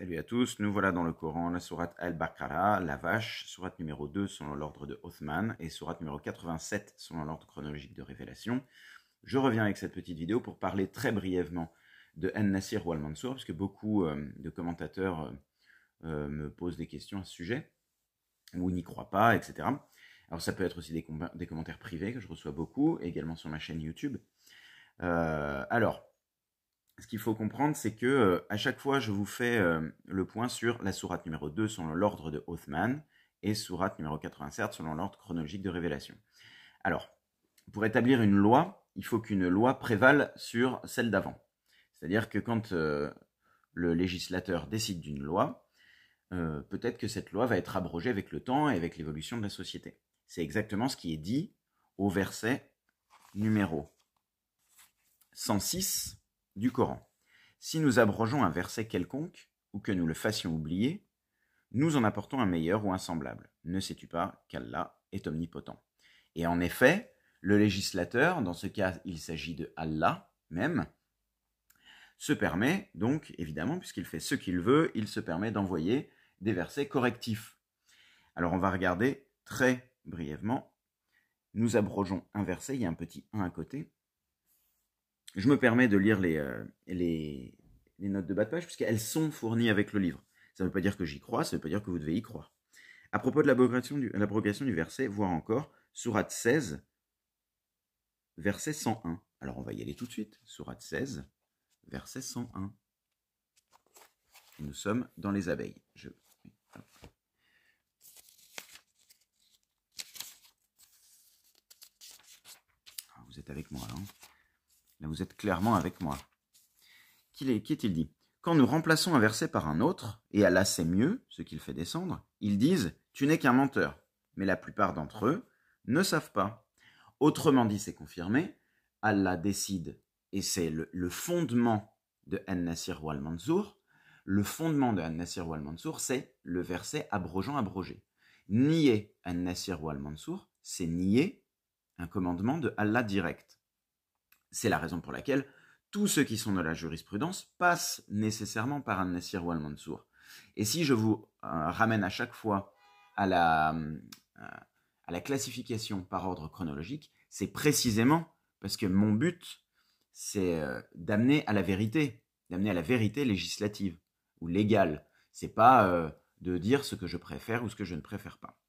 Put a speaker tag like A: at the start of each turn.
A: Salut à tous, nous voilà dans le Coran, la sourate Al-Baqarah, la vache, sourate numéro 2 selon l'ordre de Othman et sourate numéro 87 selon l'ordre chronologique de révélation. Je reviens avec cette petite vidéo pour parler très brièvement de An-Nasir ou Al-Mansour, parce que beaucoup euh, de commentateurs euh, euh, me posent des questions à ce sujet, ou n'y croient pas, etc. Alors ça peut être aussi des, commentaires privés que je reçois beaucoup, également sur ma chaîne YouTube. alors, ce qu'il faut comprendre, c'est que euh, à chaque fois, je vous fais euh, le point sur la sourate numéro 2 selon l'ordre de Othman et sourate numéro 87 selon l'ordre chronologique de révélation. Alors, pour établir une loi, il faut qu'une loi prévale sur celle d'avant. C'est-à-dire que quand euh, le législateur décide d'une loi, peut-être que cette loi va être abrogée avec le temps et avec l'évolution de la société. C'est exactement ce qui est dit au verset numéro 106 du Coran. Si nous abrogeons un verset quelconque, ou que nous le fassions oublier, nous en apportons un meilleur ou un semblable. Ne sais-tu pas qu'Allah est omnipotent Et en effet, le législateur, dans ce cas il s'agit de Allah même, se permet donc, évidemment, puisqu'il fait ce qu'il veut, il se permet d'envoyer des versets correctifs. Alors on va regarder très brièvement. Nous abrogeons un verset, il y a un petit 1 à côté je me permets de lire euh, les, notes de bas de page, puisqu'elles sont fournies avec le livre. Ça ne veut pas dire que j'y crois, ça ne veut pas dire que vous devez y croire. À propos de l'abrogation du, du, verset, voire encore, Sourate 16, verset 101. Alors on va y aller tout de suite. Sourate 16, verset 101. nous sommes dans les abeilles. Ah, vous êtes avec moi, hein Là, vous êtes clairement avec moi. est il dit Quand nous remplaçons un verset par un autre, et Allah sait mieux ce qu'il fait descendre, ils disent Tu n'es qu'un menteur. Mais la plupart d'entre eux ne savent pas. Autrement dit, c'est confirmé Allah décide, et c'est le, fondement de An-Nasir wal-Mansour. Le fondement de An-Nasir wal-Mansour, c'est le verset abrogeant abrogé. Nier An-Nasir wal-Mansour, c'est nier un commandement de Allah direct. C'est la raison pour laquelle tous ceux qui sont de la jurisprudence passent nécessairement par un nasir ou Al-Mansour. Et si je vous euh, ramène à chaque fois à la, euh, à la classification par ordre chronologique, c'est précisément parce que mon but, c'est euh, d'amener à la vérité, d'amener à la vérité législative ou légale. C'est pas de dire ce que je préfère ou ce que je ne préfère pas.